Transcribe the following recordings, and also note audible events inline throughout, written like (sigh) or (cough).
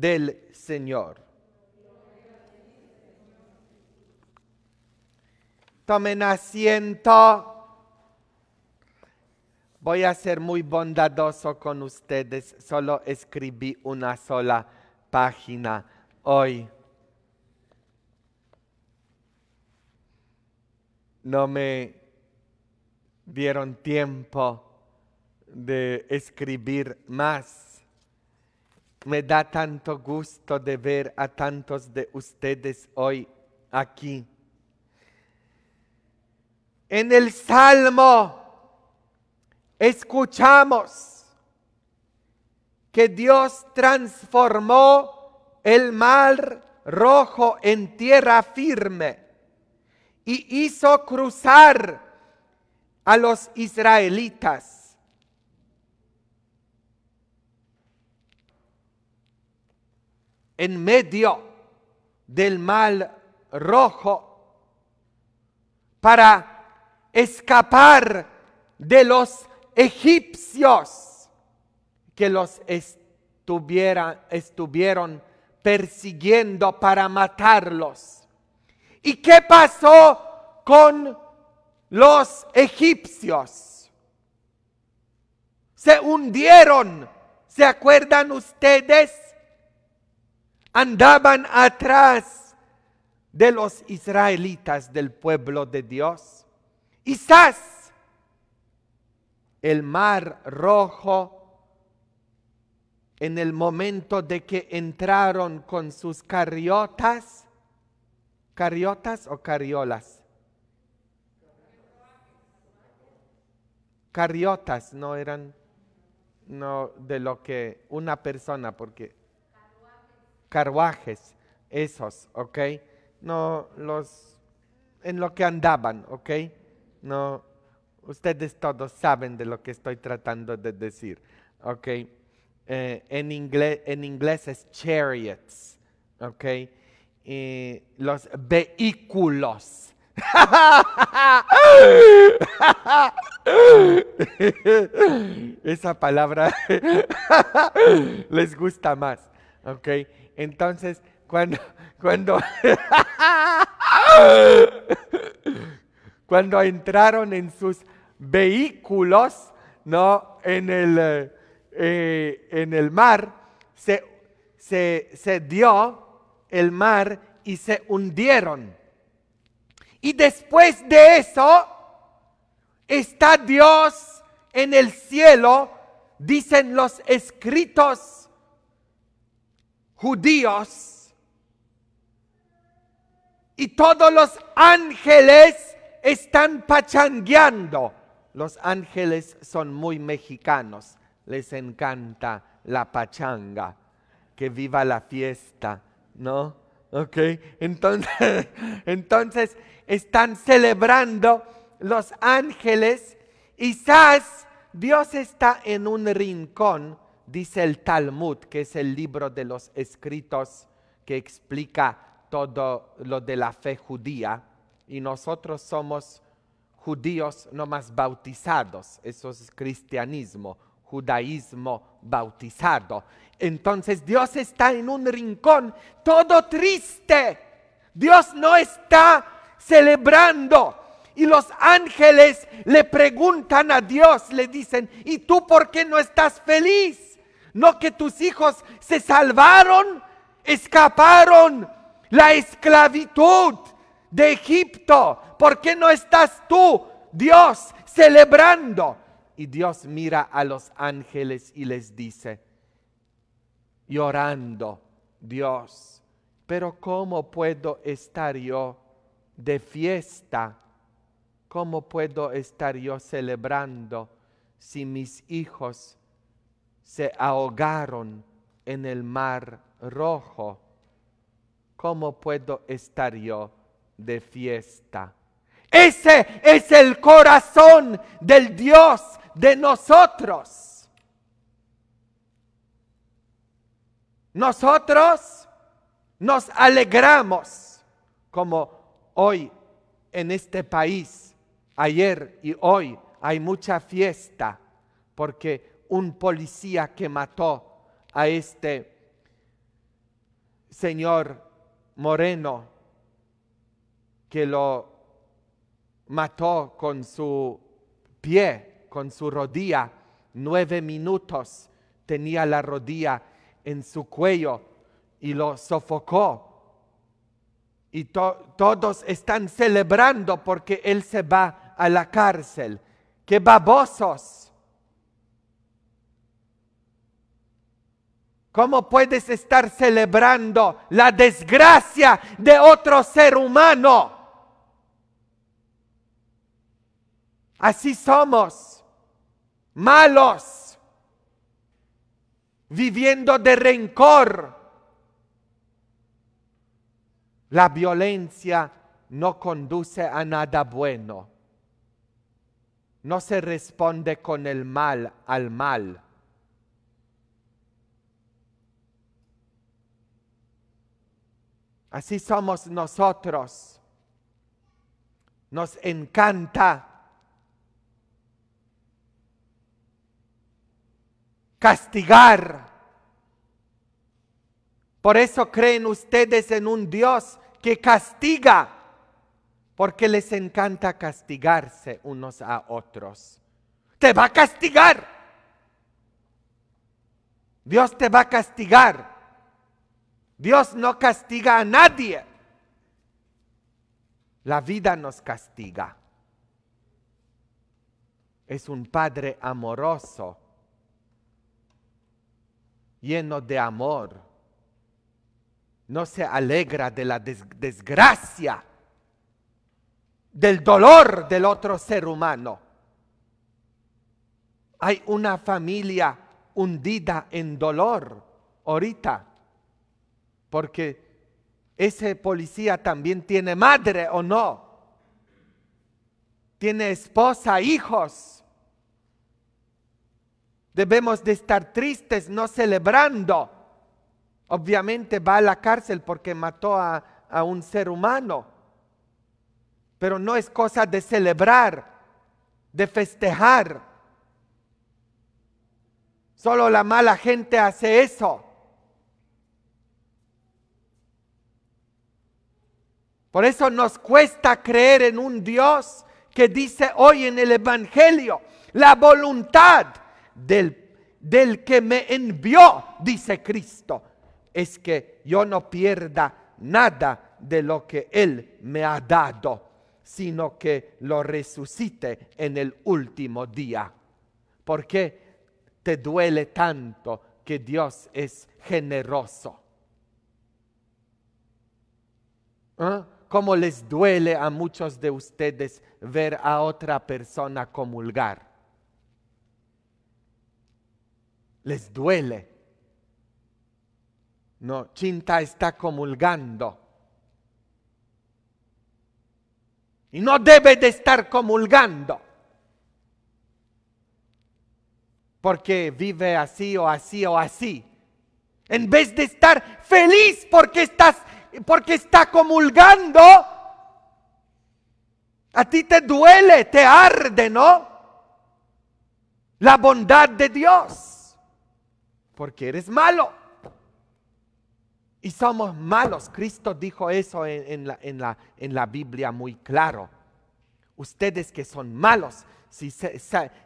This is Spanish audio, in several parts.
del Señor. Tomen asiento. Voy a ser muy bondadoso con ustedes. Solo escribí una sola página hoy. No me dieron tiempo de escribir más me da tanto gusto de ver a tantos de ustedes hoy aquí. En el Salmo escuchamos que Dios transformó el mar rojo en tierra firme y hizo cruzar a los israelitas. en medio del mal rojo para escapar de los egipcios que los estuvieron persiguiendo para matarlos. ¿Y qué pasó con los egipcios? Se hundieron. ¿Se acuerdan ustedes? andaban atrás de los israelitas del pueblo de Dios. Quizás el mar rojo en el momento de que entraron con sus carriotas, carriotas o carriolas. Carriotas no eran no de lo que una persona porque carruajes, esos, ¿ok? No los en lo que andaban, ¿ok? No, ustedes todos saben de lo que estoy tratando de decir, ¿ok? Eh, en, inglés, en inglés es chariots, ¿ok? los vehículos. (laughs) Esa palabra (laughs) les gusta más, ¿ok? Entonces, cuando, (laughs) cuando, cuando entraron en sus vehículos, ¿no? En el, eh, eh, en el mar, se, se dio el mar y se hundieron. Y después de eso, está Dios en el cielo, dicen los escritos judíos y todos los ángeles están pachangueando. Los ángeles son muy mexicanos, les encanta la pachanga, que viva la fiesta, ¿no? Ok, entonces, (laughs) entonces están celebrando los ángeles. Quizás Dios está en un rincón dice el Talmud, que es el libro de los escritos que explica todo lo de la fe judía, y nosotros somos judíos no más bautizados, eso es cristianismo, judaísmo bautizado. Entonces Dios está en un rincón todo triste, Dios no está celebrando. Y los ángeles le preguntan a Dios, le dicen, ¿y tú por qué no estás feliz? No que tus hijos se salvaron, escaparon la esclavitud de Egipto. ¿Por qué no estás tú, Dios, celebrando? Y Dios mira a los ángeles y les dice, llorando, Dios, pero ¿cómo puedo estar yo de fiesta? ¿Cómo puedo estar yo celebrando si mis hijos se ahogaron en el mar rojo. ¿Cómo puedo estar yo de fiesta? Ese es el corazón del Dios de nosotros. Nosotros nos alegramos, como hoy en este país, ayer y hoy hay mucha fiesta, porque un policía que mató a este señor moreno que lo mató con su pie, con su rodilla. Nueve minutos tenía la rodilla en su cuello y lo sofocó. Y todos están celebrando porque él se va a la cárcel. ¡Qué babosos! ¿Cómo puedes estar celebrando la desgracia de otro ser humano? Así somos, malos, viviendo de rencor. La violencia no conduce a nada bueno. No se responde con el mal al mal Así somos nosotros. Nos encanta castigar. Por eso creen ustedes en un Dios que castiga, porque les encanta castigarse unos a otros. Te va a castigar. Dios te va a castigar. Dios no castiga a nadie. La vida nos castiga. Es un Padre amoroso, lleno de amor. No se alegra de la desgracia, del dolor del otro ser humano. Hay una familia hundida en dolor ahorita porque ese policía también tiene madre o no. Tiene esposa, hijos. Debemos de estar tristes, no celebrando. Obviamente va a la cárcel porque mató a, a un ser humano. Pero no es cosa de celebrar, de festejar. Solo la mala gente hace eso. Por eso nos cuesta creer en un Dios que dice hoy en el Evangelio, la voluntad del, del que me envió, dice Cristo, es que yo no pierda nada de lo que Él me ha dado, sino que lo resucite en el último día. ¿Por qué te duele tanto que Dios es generoso? ¿Ah? cómo les duele a muchos de ustedes ver a otra persona comulgar. Les duele. No, Chinta está comulgando. Y no debe de estar comulgando. Porque vive así o así o así. En vez de estar feliz porque estás porque está comulgando, a ti te duele, te arde, ¿no? La bondad de Dios, porque eres malo. Y somos malos. Cristo dijo eso en, la, Biblia muy claro. Ustedes que son malos, si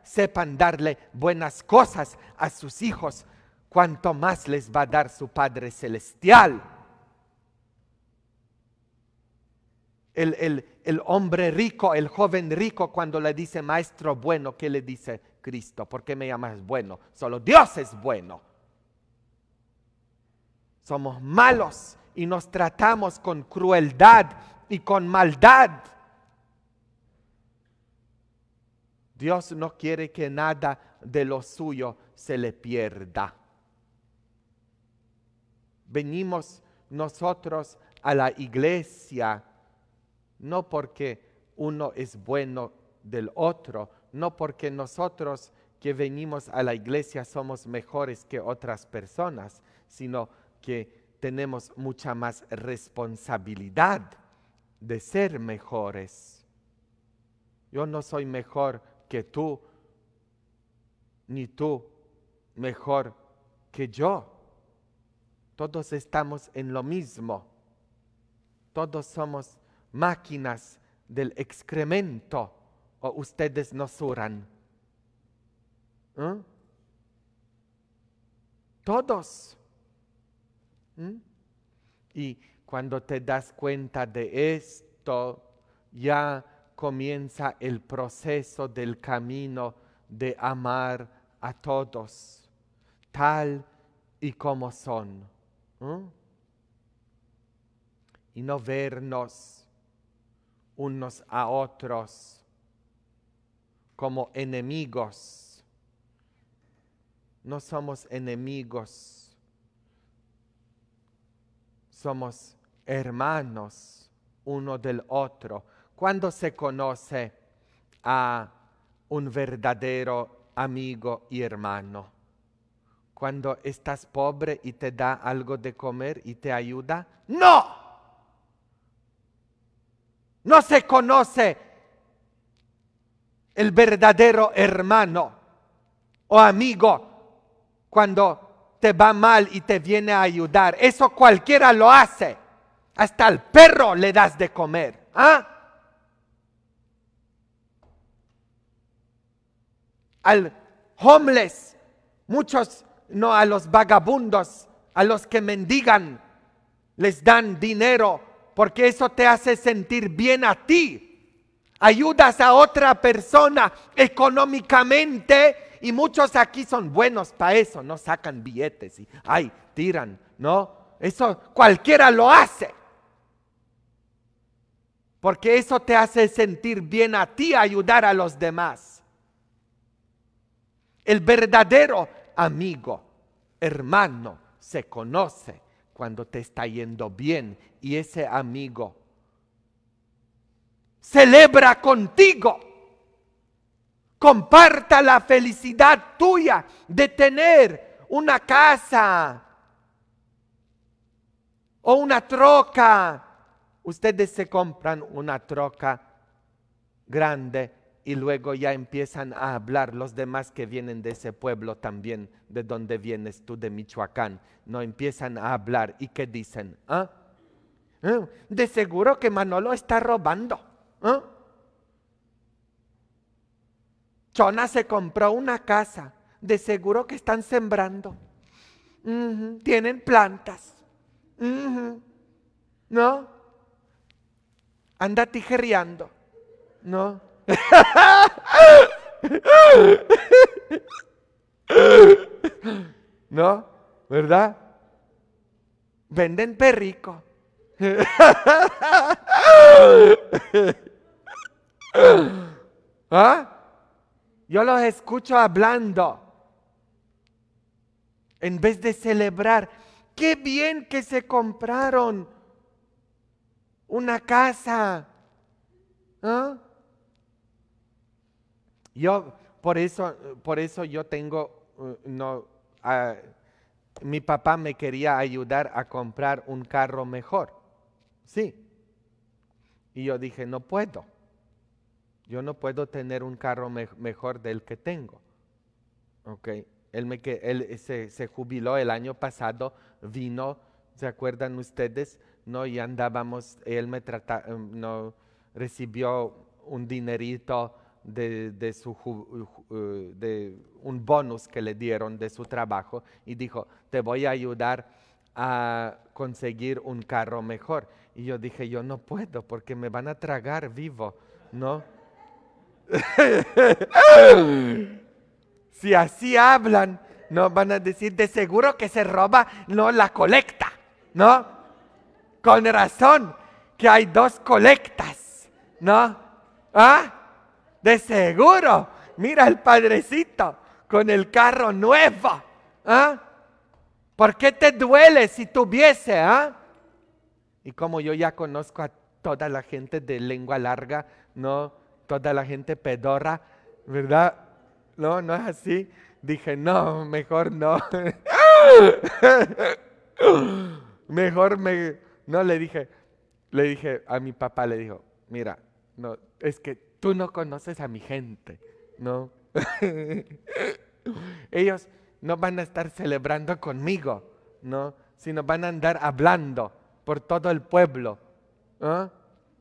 sepan darle buenas cosas a sus hijos, cuanto más les va a dar su Padre Celestial. el, hombre rico, el joven rico, cuando le dice maestro bueno, ¿qué le dice Cristo? ¿Por qué me llamas bueno? Solo Dios es bueno. Somos malos y nos tratamos con crueldad y con maldad. Dios no quiere que nada de lo suyo se le pierda. Venimos nosotros a la iglesia no porque uno es bueno del otro, no porque nosotros que venimos a la iglesia somos mejores que otras personas, sino que tenemos mucha más responsabilidad de ser mejores. Yo no soy mejor que tú, ni tú mejor que yo. Todos estamos en lo mismo. Todos somos máquinas del excremento o ustedes nos oran. ¿Eh? Todos. ¿Mm? Y cuando te das cuenta de esto, ya comienza el proceso del camino de amar a todos, tal y como son. ¿Eh? Y no vernos unos a otros como enemigos. No somos enemigos, somos hermanos uno del otro. Cuando se conoce a un verdadero amigo y hermano? Cuando estás pobre y te da algo de comer y te ayuda? No. No se conoce el verdadero hermano o amigo cuando te va mal y te viene a ayudar. Eso cualquiera lo hace. Hasta al perro le das de comer. ¿Ah? Al homeless, muchos, no a los vagabundos, a los que mendigan, les dan dinero porque eso te hace sentir bien a ti. Ayudas a otra persona económicamente y muchos aquí son buenos para eso, no sacan billetes y, ay, tiran, ¿no? Eso cualquiera lo hace. Porque eso te hace sentir bien a ti, ayudar a los demás. El verdadero amigo, hermano, se conoce cuando te está yendo bien y ese amigo celebra contigo. Comparta la felicidad tuya de tener una casa o una troca. Ustedes se compran una troca grande y luego ya empiezan a hablar los demás que vienen de ese pueblo también, de donde vienes tú, de Michoacán. No empiezan a hablar y qué dicen, ¿ah? ¿Eh? De seguro que Manolo está robando. ¿eh? Chona se compró una casa, de seguro que están sembrando. Tienen plantas. ¿No? Anda tijereando. ¿No? (laughs) ¿No? ¿Verdad? Venden perrico. (laughs) ¿Ah? Yo los escucho hablando. En vez de celebrar, qué bien que se compraron una casa. ¿Ah? Yo, por eso, por eso yo tengo, uh, no, mi papá me quería ayudar a comprar un carro mejor. Sí. Y yo dije, no puedo. Yo no puedo tener un carro mejor del que tengo. Ok. Él, se, jubiló el año pasado, vino, ¿se acuerdan ustedes? No, y andábamos, él me trata, em, no, recibió un dinerito de, su, eh, de un bonus que le dieron de su trabajo y dijo, te voy a ayudar a conseguir un carro mejor. Y yo dije, yo no puedo porque me van a tragar vivo, ¿no? (laughs) si así hablan, no van a decir, de seguro que se roba, no la colecta, ¿no? Con razón que hay dos colectas, ¿no? ¿Ah? De seguro, mira el padrecito con el carro nuevo. ¿ah? ¿Por qué te duele si tuviese? ah Y como yo ya conozco a toda la gente de lengua larga, no toda la gente pedorra, ¿verdad? No, no es así. Dije, no, mejor no. (laughs) mejor me... No, le dije, le dije a mi papá, le dijo, mira, no, es que tú no conoces a mi gente, ¿no? (laughs) Ellos no van a estar celebrando conmigo, ¿no? Sino van a andar hablando por todo el pueblo. ¿no?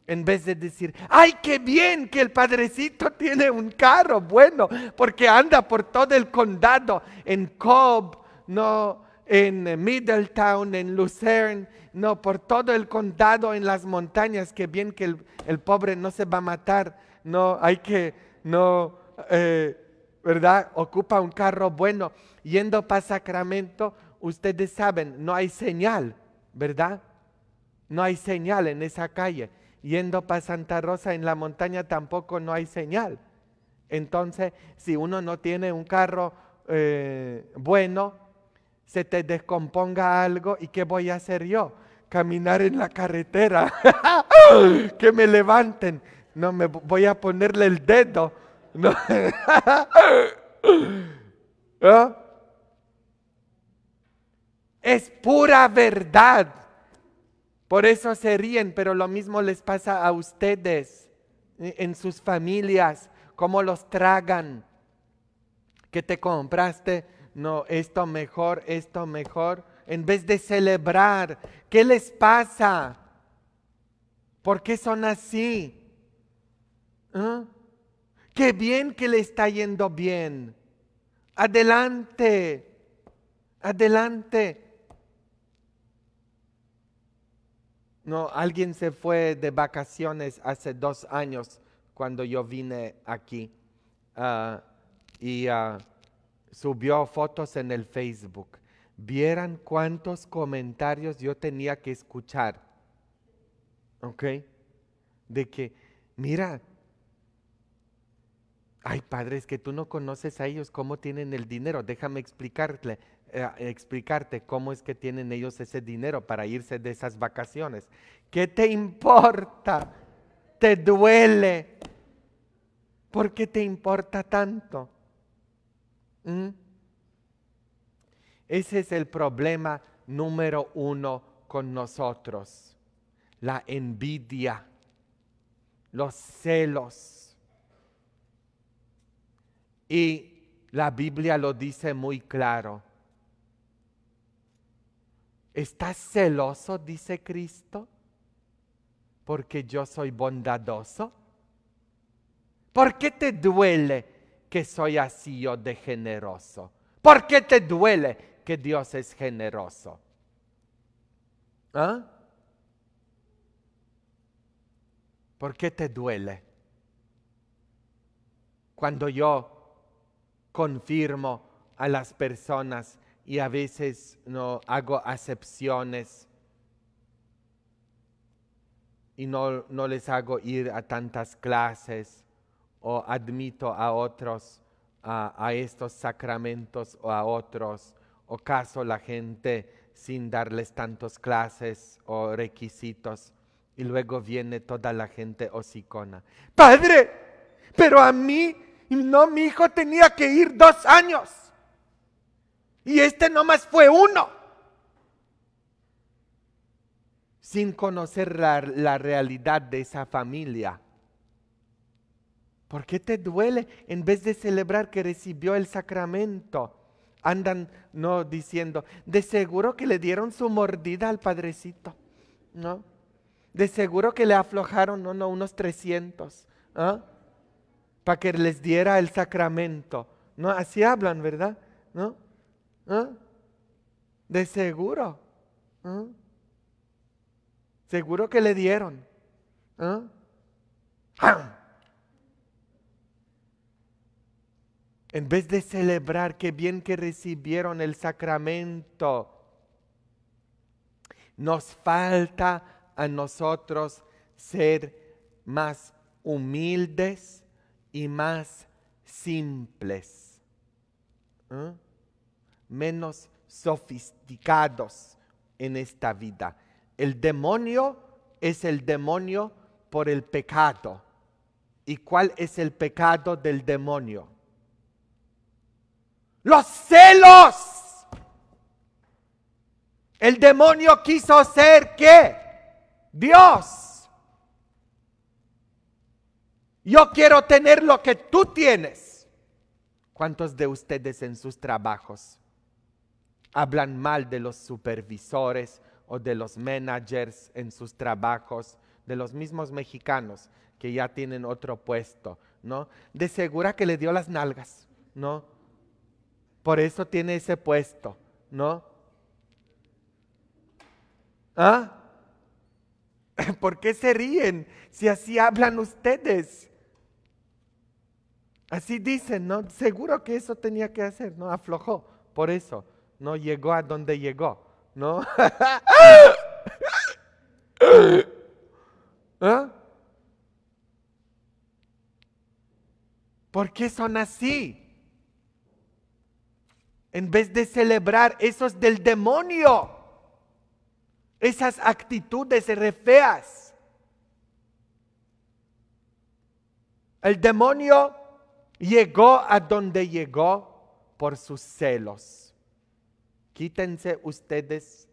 En vez de decir, ay, qué bien que el padrecito tiene un carro bueno, porque anda por todo el condado, en Cobb, no, en Middletown, en Lucerne, no, por todo el condado, en las montañas, qué bien que el pobre no se va a matar no hay que, no, eh, ¿verdad? Ocupa un carro bueno. Yendo para Sacramento, ustedes saben, no hay señal, ¿verdad? No hay señal en esa calle. Yendo para Santa Rosa en la montaña tampoco no hay señal. Entonces, si uno no tiene un carro eh, bueno, se te descomponga algo y ¿qué voy a hacer yo? Caminar en la carretera, (laughs) que me levanten. No, me voy a ponerle el dedo. (laughs) ¿Ah? Es pura verdad. Por eso se ríen, pero lo mismo les pasa a ustedes eh, en sus familias, cómo los tragan. Que te compraste, no, esto mejor, esto mejor. En vez de celebrar, ¿qué les pasa? ¿Por qué son así? Ah. Qué bien que le está yendo bien. Adelante, adelante. No, alguien se fue de vacaciones hace dos años cuando yo vine aquí ah, y ah, subió fotos en el Facebook. Vieran cuántos comentarios yo tenía que escuchar. ¿Ok? De que, mira, Ay, padre, es que tú no conoces a ellos cómo tienen el dinero. Déjame explicarte, eh, explicarte cómo es que tienen ellos ese dinero para irse de esas vacaciones. ¿Qué te importa? ¿Te duele? ¿Por qué te importa tanto? ¿Mm? Ese es el problema número uno con nosotros. La envidia, los celos y la Biblia lo dice muy claro. ¿Estás celoso, dice Cristo, porque yo soy bondadoso? ¿Por qué te duele que soy así yo de generoso? ¿Por qué te duele que Dios es generoso? ¿Ah? ¿Por qué te duele? Cuando yo confirmo a las personas y a veces no hago acepciones y no, no les hago ir a tantas clases o admito a otros a, a, estos sacramentos o a otros, o caso la gente sin darles tantas clases o requisitos, y luego viene toda la gente hocicona. Padre, pero a mí y no, mi hijo tenía que ir dos años. Y este nomás fue uno. Sin conocer la, realidad de esa familia. ¿Por qué te duele? En vez de celebrar que recibió el sacramento, andan no diciendo, de seguro que le dieron su mordida al padrecito, ¿no? De seguro que le aflojaron, no, no, unos 300. ¿ah? para que les diera el sacramento. No, así hablan, ¿verdad? De seguro. Seguro que le dieron. En vez de celebrar que bien que recibieron el sacramento, nos falta a nosotros ser más humildes, y más simples, ¿eh? menos sofisticados en esta vida. El demonio es el demonio por el pecado. ¿Y cuál es el pecado del demonio? Los celos. El demonio quiso ser qué? Dios. Yo quiero tener lo que tú tienes. ¿Cuántos de ustedes en sus trabajos hablan mal de los supervisores o de los managers en sus trabajos, de los mismos mexicanos que ya tienen otro puesto, ¿no? De segura que le dio las nalgas, ¿no? Por eso tiene ese puesto, ¿no? ¿Ah? (laughs) ¿Por qué se ríen si así hablan ustedes? Así dicen, ¿no? Seguro que eso tenía que hacer, ¿no? Aflojó, por eso, no llegó a donde llegó, ¿no? (laughs) ¿Ah? ¿Por qué son así? En vez de celebrar, esos del demonio. Esas actitudes re El demonio llegó a donde llegó por sus celos. Quítense ustedes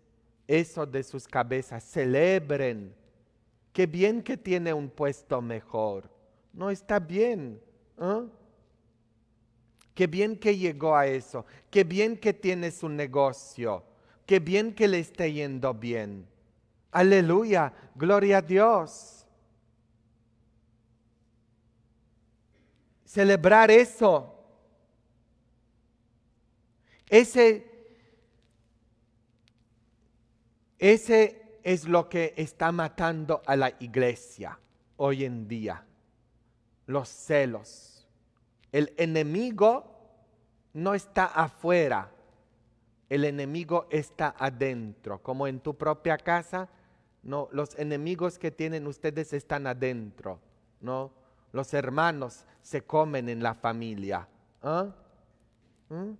eso de sus cabezas, celebren. Qué bien que tiene un puesto mejor. No está bien. ¿eh? Qué bien que llegó a eso. Qué bien que tiene su negocio. Qué bien que le esté yendo bien. Aleluya. Gloria a Dios. celebrar eso. Ese, ese es lo que está matando a la iglesia hoy en día. Los celos. El enemigo no está afuera. El enemigo está adentro. Como en tu propia casa, no, los enemigos que tienen ustedes están adentro, ¿no? los hermanos se comen en la familia. ¿ah? ¿Mm?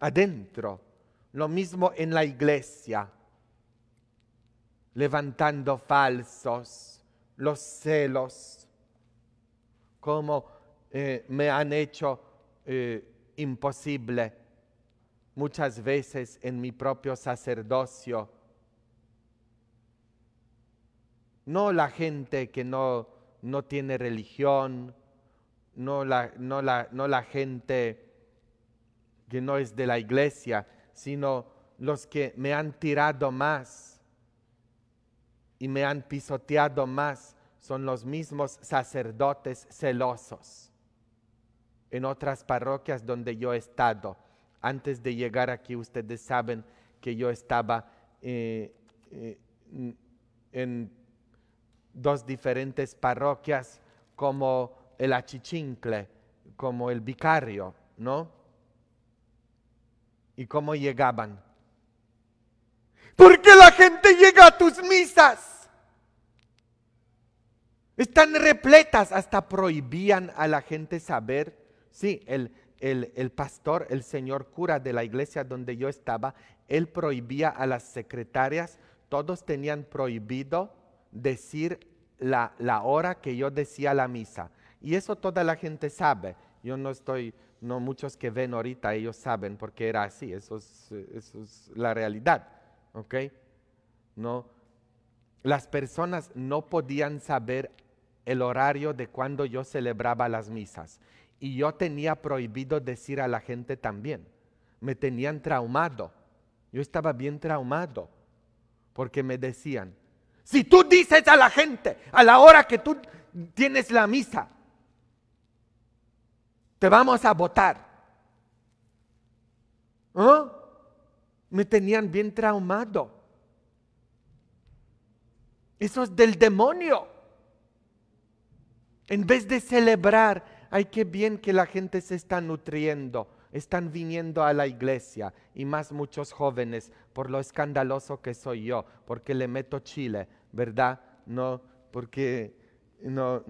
Adentro, lo mismo en la iglesia, levantando falsos, los celos, como eh, me han hecho eh, imposible muchas veces en mi propio sacerdocio. No la gente que no no tiene religión, no la, no la, no la gente que no es de la iglesia, sino los que me han tirado más y me han pisoteado más son los mismos sacerdotes celosos en otras parroquias donde yo he estado. Antes de llegar aquí ustedes saben que yo estaba eh, eh, en dos diferentes parroquias como el achichincle, como el vicario, ¿no? ¿Y cómo llegaban? Porque la gente llega a tus misas. Están repletas, hasta prohibían a la gente saber. Sí, el, el, el, pastor, el señor cura de la iglesia donde yo estaba, él prohibía a las secretarias, todos tenían prohibido decir la, hora que yo decía la misa. Y eso toda la gente sabe. Yo no estoy, no muchos que ven ahorita, ellos saben porque era así. Eso es, eso es la realidad. ¿Ok? No. Las personas no podían saber el horario de cuando yo celebraba las misas. Y yo tenía prohibido decir a la gente también. Me tenían traumado. Yo estaba bien traumado porque me decían, si tú dices a la gente a la hora que tú tienes la misa, te vamos a votar. ¿Ah? Me tenían bien traumado. Eso es del demonio. En vez de celebrar, ay, qué bien que la gente se está nutriendo, están viniendo a la iglesia y más muchos jóvenes por lo escandaloso que soy yo, porque le meto chile ¿verdad? No, porque no,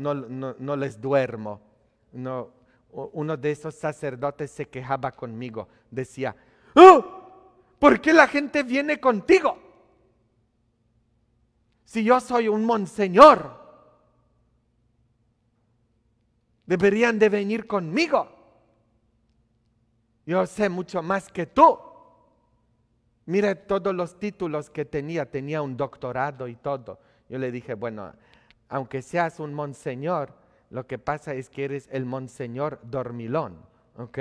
les duermo. No, uno de esos sacerdotes se quejaba conmigo, decía, oh, ¿por qué la gente viene contigo? Si yo soy un monseñor, deberían de venir conmigo. Yo sé mucho más que tú. Mire todos los títulos que tenía, tenía un doctorado y todo. Yo le dije, bueno, aunque seas un monseñor, lo que pasa es que eres el monseñor dormilón, ¿ok?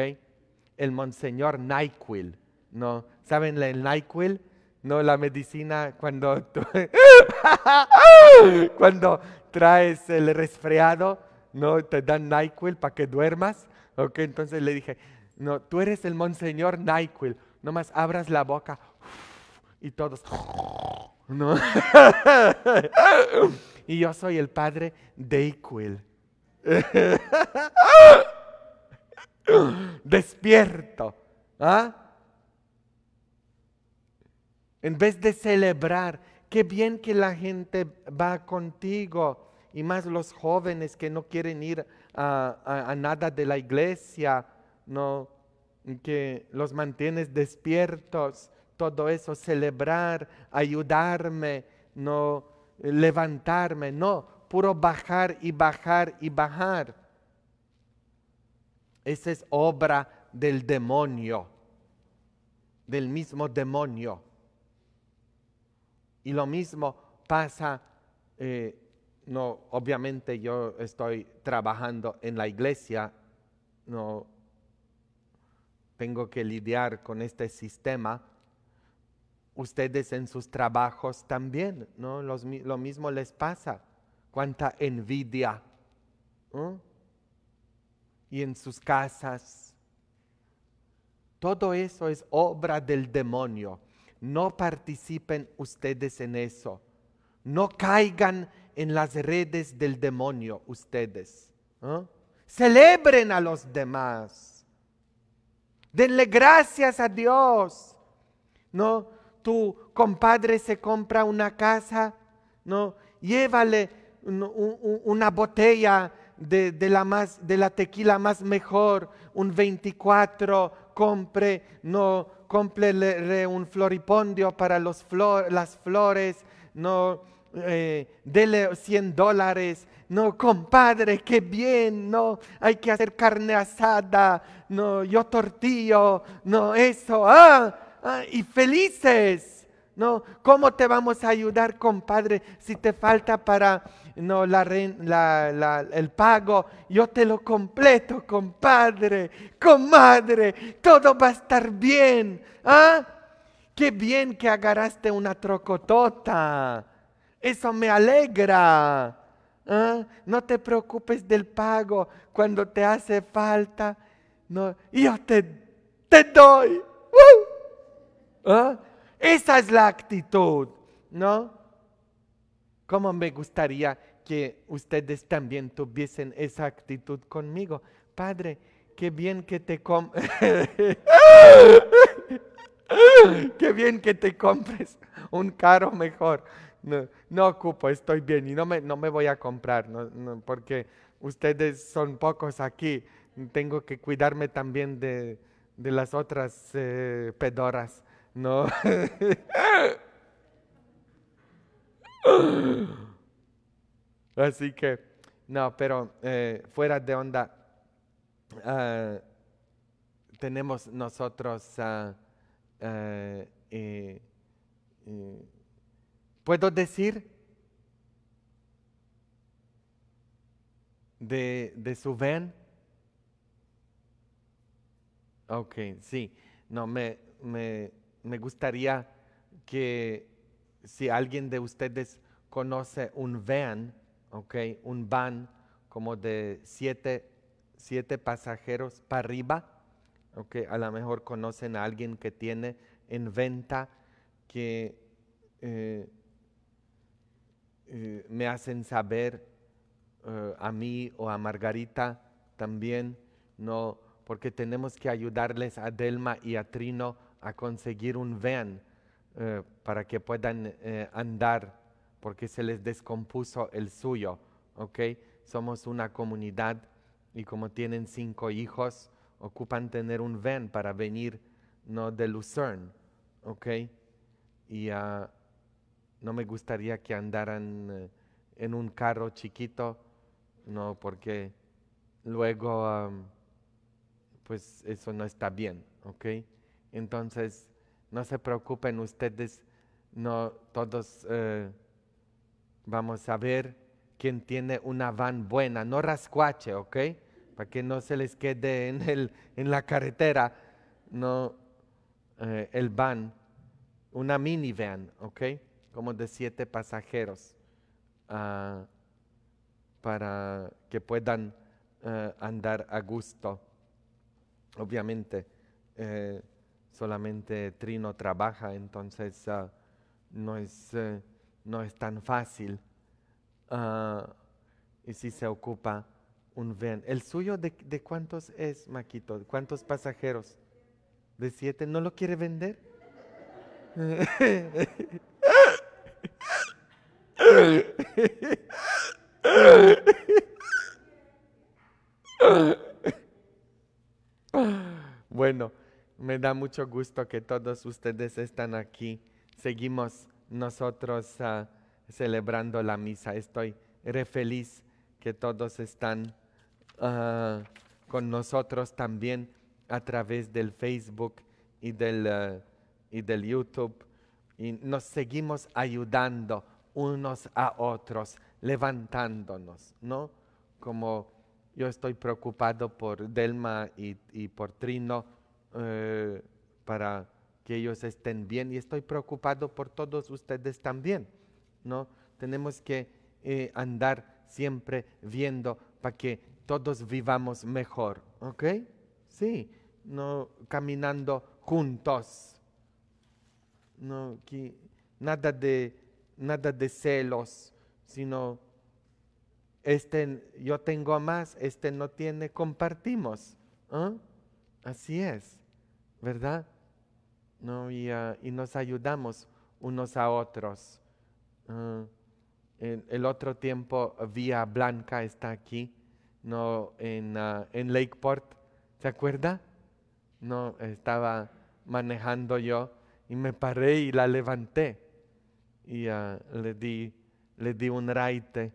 El monseñor Nyquil, ¿no? ¿Saben el Nyquil? No, la medicina cuando, (laughs) cuando traes el resfriado, ¿no? Te dan Nyquil para que duermas, ¿ok? Entonces le dije, no, tú eres el monseñor Nyquil, nomás abras la boca, y todos, (laughs) ¿no? (laughs) y yo soy el padre de Iquil. (laughs) Despierto. ¿ah? En vez de celebrar, qué bien que la gente va contigo y más los jóvenes que no quieren ir a, a, nada de la iglesia, ¿no? que los mantienes despiertos todo eso, celebrar, ayudarme, no levantarme, no, puro bajar y bajar y bajar. Esa es obra del demonio, del mismo demonio. Y lo mismo pasa, eh, no, obviamente yo estoy trabajando en la iglesia, no tengo que lidiar con este sistema, ustedes en sus trabajos también, ¿no? lo mismo les pasa. Cuánta envidia. Y en sus casas. Todo eso es obra del demonio. No participen ustedes en eso. No caigan en las redes del demonio ustedes. Celebren a los demás. Denle gracias a Dios. No, tu compadre se compra una casa, ¿no? Llévale una botella de, la más, de la tequila más mejor, un 24, compre, no, comprele un floripondio para los las flores, no, eh, dele 100 dólares, no, compadre, qué bien, no, hay que hacer carne asada, no, yo tortillo, no, eso, ah, Ah, y felices. No, ¿cómo te vamos a ayudar, compadre, si te falta para no, la, el pago? Yo te lo completo, compadre, comadre, todo va a estar bien. ¿Ah? Qué bien que agarraste una trocotota. Eso me alegra. ¿Ah? No te preocupes del pago cuando te hace falta. No, yo te, te doy. ¿Ah? Esa es la actitud, ¿no? ¿Cómo me gustaría que ustedes también tuviesen esa actitud conmigo? Padre, qué bien que te compres (laughs) qué bien que te compres un carro mejor. No, ocupo, estoy bien y no me, no me voy a comprar, porque ustedes son pocos aquí. Tengo que cuidarme también de, las otras eh, pedoras. No. Así que, no, pero eh, fuera de onda, ah, tenemos nosotros, ah, eh, ¿puedo decir? De, de su ven. Ok, sí, no, me, me, me gustaría que si alguien de ustedes conoce un van, okay, un van como de siete, pasajeros para arriba, okay, a lo mejor conocen a alguien que tiene en venta que eh, eh, me hacen saber eh, a mí o a Margarita también, no, porque tenemos que ayudarles a Delma y a Trino a conseguir un van eh, para que puedan eh, andar porque se les descompuso el suyo, ¿ok? Somos una comunidad y como tienen cinco hijos, ocupan tener un van para venir no de Lucerne, ¿ok? Y ah, no me gustaría que andaran eh, en un carro chiquito, no, porque luego, ah, pues eso no está bien, ¿ok? Entonces, no se preocupen ustedes, no todos eh, vamos a ver quién tiene una van buena, no rascuache, ¿ok? Para que no se les quede en, el, en la carretera, no eh, el van, una minivan, ¿ok? Como de siete pasajeros, ah, para que puedan eh, andar a gusto. Obviamente, solamente Trino trabaja, entonces ah, no, es, eh, no es tan fácil. Ah, y si se ocupa un ven. ¿El suyo de, cuántos es, Maquito? cuántos pasajeros? ¿De siete? ¿No lo quiere vender? (laughs) bueno, me da mucho gusto que todos ustedes están aquí. Seguimos nosotros ah, celebrando la misa. Estoy re feliz que todos están ah, con nosotros también a través del Facebook ah, y del, YouTube. Y nos seguimos ayudando unos a otros, levantándonos, ¿no? Como yo estoy preocupado por Delma y por Trino eh, para que ellos estén bien y estoy preocupado por todos ustedes también, ¿no? Tenemos que eh, andar siempre viendo para que todos vivamos mejor, ¿ok? Sí, no caminando juntos, no que nada de nada de celos, sino este yo tengo más, este no tiene, compartimos. ¿ah? Así es, ¿verdad? Ah, y, nos ayudamos unos a otros. Ah, el, otro tiempo, Vía Blanca está aquí, ¿no? Ah, en, Lakeport, ¿se acuerda? No, estaba manejando yo y me paré y la levanté y le, di, le di un raite,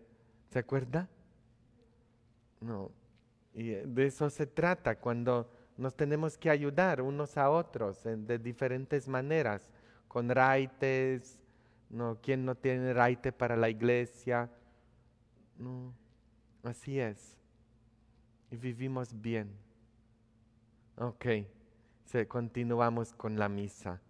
¿se acuerda? No, y eh, de eso se trata cuando nos tenemos que ayudar unos a otros de diferentes maneras, con raites, ¿no? ¿Quién no tiene raite para la iglesia? así es. Y vivimos bien. Ok, continuamos con la misa.